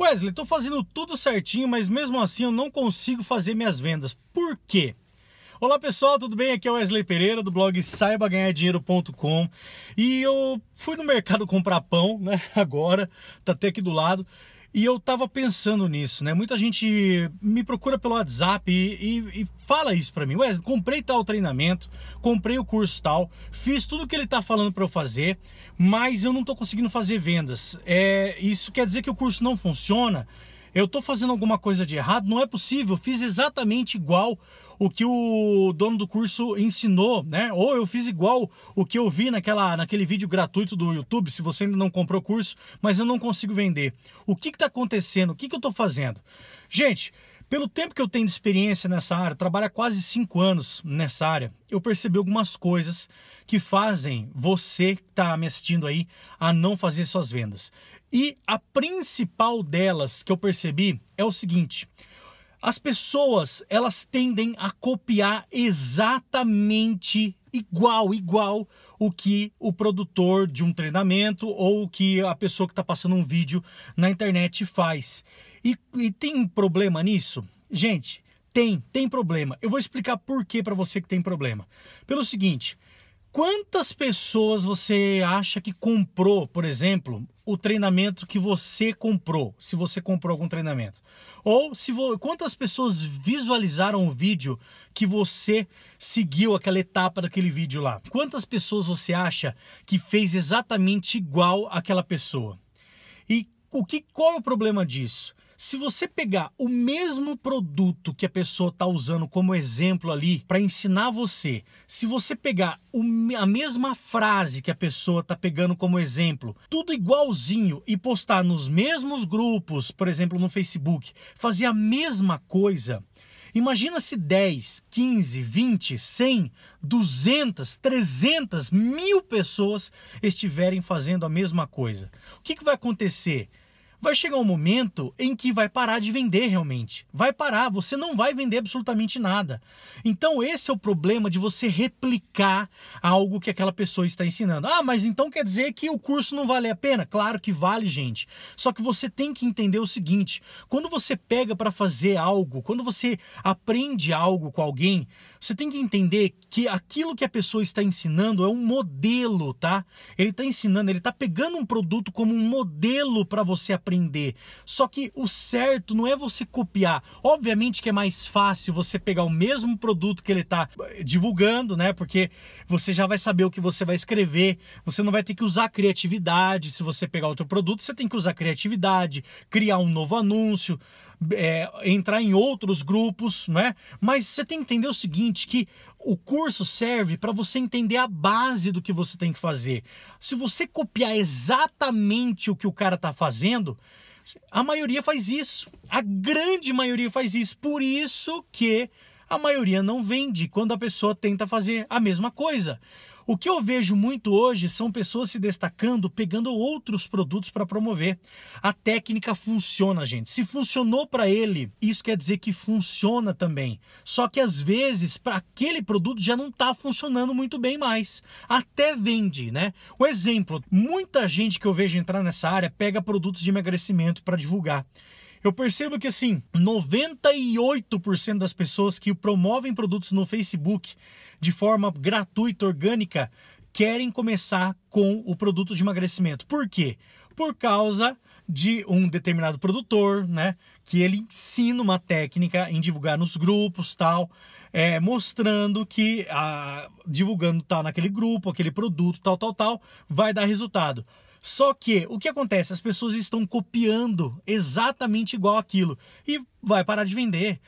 Wesley, estou fazendo tudo certinho, mas mesmo assim eu não consigo fazer minhas vendas. Por quê? Olá pessoal, tudo bem? Aqui é o Wesley Pereira do blog saibaganhardinheiro.com e eu fui no mercado comprar pão, né? Agora, tá até aqui do lado. E eu tava pensando nisso, né? Muita gente me procura pelo WhatsApp e, e, e fala isso para mim. Ué, comprei tal treinamento, comprei o curso tal, fiz tudo que ele tá falando para eu fazer, mas eu não tô conseguindo fazer vendas. É, isso quer dizer que o curso não funciona? eu tô fazendo alguma coisa de errado, não é possível, eu fiz exatamente igual o que o dono do curso ensinou, né? Ou eu fiz igual o que eu vi naquela, naquele vídeo gratuito do YouTube, se você ainda não comprou o curso, mas eu não consigo vender. O que está acontecendo? O que, que eu estou fazendo? Gente, pelo tempo que eu tenho de experiência nessa área, trabalho há quase cinco anos nessa área, eu percebi algumas coisas que fazem você que está me assistindo aí a não fazer suas vendas. E a principal delas que eu percebi é o seguinte: as pessoas, elas tendem a copiar exatamente igual, igual o que o produtor de um treinamento ou o que a pessoa que está passando um vídeo na internet faz. E, e tem um problema nisso? Gente, tem, tem problema. Eu vou explicar por que para você que tem problema. Pelo seguinte, Quantas pessoas você acha que comprou, por exemplo, o treinamento que você comprou, se você comprou algum treinamento? Ou se vo... quantas pessoas visualizaram o vídeo que você seguiu aquela etapa daquele vídeo lá? Quantas pessoas você acha que fez exatamente igual àquela pessoa? E o que qual é o problema disso? Se você pegar o mesmo produto que a pessoa está usando como exemplo ali para ensinar você, se você pegar o, a mesma frase que a pessoa está pegando como exemplo, tudo igualzinho e postar nos mesmos grupos, por exemplo no Facebook, fazer a mesma coisa, Imagina se 10, 15, 20, 100, 200, 300, mil pessoas estiverem fazendo a mesma coisa. O que, que vai acontecer? vai chegar um momento em que vai parar de vender realmente. Vai parar, você não vai vender absolutamente nada. Então esse é o problema de você replicar algo que aquela pessoa está ensinando. Ah, mas então quer dizer que o curso não vale a pena? Claro que vale, gente. Só que você tem que entender o seguinte: quando você pega para fazer algo, quando você aprende algo com alguém, você tem que entender que aquilo que a pessoa está ensinando é um modelo, tá? Ele está ensinando, ele está pegando um produto como um modelo para você aprender aprender. Só que o certo não é você copiar. Obviamente que é mais fácil você pegar o mesmo produto que ele está eh, divulgando, né? Porque você já vai saber o que você vai escrever. Você não vai ter que usar criatividade. Se você pegar outro produto, você tem que usar criatividade, criar um novo anúncio é, entrar em outros grupos, né? Mas você tem que entender o seguinte, que o curso serve para você entender a base do que você tem que fazer. Se você copiar exatamente o que o cara está fazendo, a maioria faz isso. A grande maioria faz isso. Por isso que a maioria não vende quando a pessoa tenta fazer a mesma coisa. O que eu vejo muito hoje são pessoas se destacando, pegando outros produtos para promover. A técnica funciona, gente. Se funcionou para ele, isso quer dizer que funciona também. Só que às vezes para aquele produto já não está funcionando muito bem mais. Até vende, né? Um exemplo, muita gente que eu vejo entrar nessa área pega produtos de emagrecimento para divulgar eu percebo que assim, 98% das pessoas que promovem produtos no Facebook de forma gratuita, orgânica, querem começar com o produto de emagrecimento. Por quê? Por causa de um determinado produtor, né? Que ele ensina uma técnica em divulgar nos grupos, tal, é, mostrando que a, ah, divulgando tal naquele grupo, aquele produto, tal, tal, tal, vai dar resultado. Só que o que acontece? As pessoas estão copiando exatamente igual aquilo e vai parar de vender.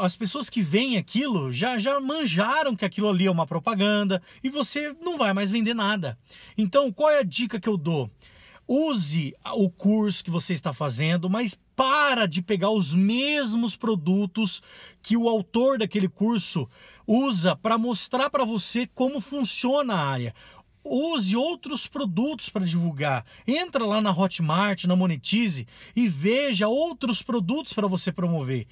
As pessoas que veem aquilo já, já manjaram que aquilo ali é uma propaganda e você não vai mais vender nada. Então, qual é a dica que eu dou? Use o curso que você está fazendo, mas para de pegar os mesmos produtos que o autor daquele curso usa para mostrar para você como funciona a área use outros produtos para divulgar. Entra lá na Hotmart, na Monetize e veja outros produtos para você promover.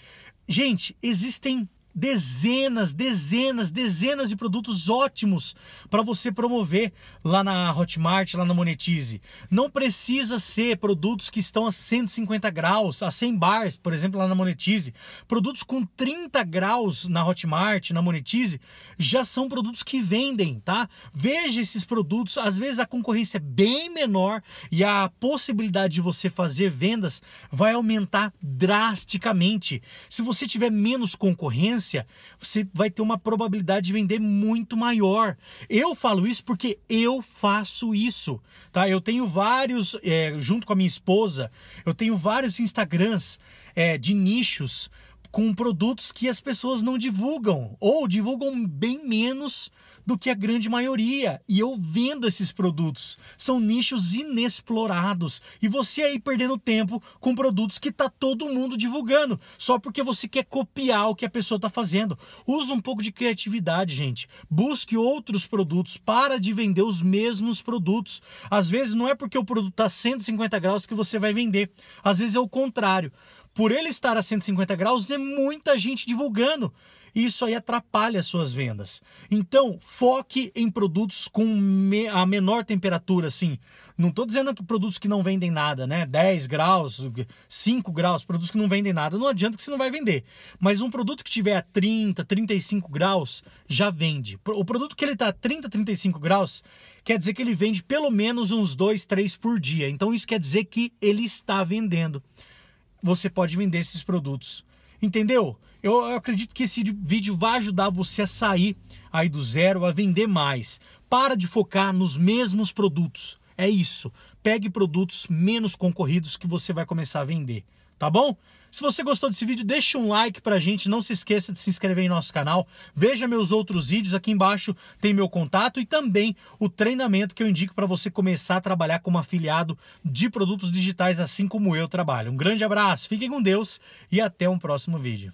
Gente, existem dezenas, dezenas, dezenas de produtos ótimos para você promover lá na Hotmart, lá na Monetize. Não precisa ser produtos que estão a 150 graus, a 100 bars, por exemplo, lá na Monetize. Produtos com 30 graus na Hotmart, na Monetize, já são produtos que vendem, tá? Veja esses produtos, às vezes a concorrência é bem menor e a possibilidade de você fazer vendas vai aumentar drasticamente. Se você tiver menos concorrência, concorrência, você vai ter uma probabilidade de vender muito maior. Eu falo isso porque eu faço isso, tá? Eu tenho vários, é, junto com a minha esposa, eu tenho vários Instagrams é, de nichos com produtos que as pessoas não divulgam ou divulgam bem menos do que a grande maioria. E eu vendo esses produtos. São nichos inexplorados. E você aí perdendo tempo com produtos que tá todo mundo divulgando, só porque você quer copiar o que a pessoa tá fazendo. Usa um pouco de criatividade, gente. Busque outros produtos, para de vender os mesmos produtos. Às vezes não é porque o produto tá 150 graus que você vai vender. Às vezes é o contrário por ele estar a 150 graus, é muita gente divulgando e isso aí atrapalha as suas vendas. Então, foque em produtos com me a menor temperatura, assim. Não estou dizendo que produtos que não vendem nada, né? 10 graus, 5 graus, produtos que não vendem nada, não adianta que você não vai vender. Mas um produto que tiver a 30, 35 graus, já vende. O produto que ele está a 30, 35 graus, quer dizer que ele vende pelo menos uns 2, 3 por dia. Então, isso quer dizer que ele está vendendo. Você pode vender esses produtos Entendeu? Eu, eu acredito que esse vídeo vai ajudar você a sair aí do zero, a vender mais. Para de focar nos mesmos produtos. É isso. Pegue produtos menos concorridos que você vai começar a vender, tá bom? Se você gostou desse vídeo, deixa um like pra gente, não se esqueça de se inscrever em nosso canal, veja meus outros vídeos, aqui embaixo tem meu contato e também o treinamento que eu indico para você começar a trabalhar como afiliado de produtos digitais, assim como eu trabalho. Um grande abraço, fiquem com Deus e até um próximo vídeo.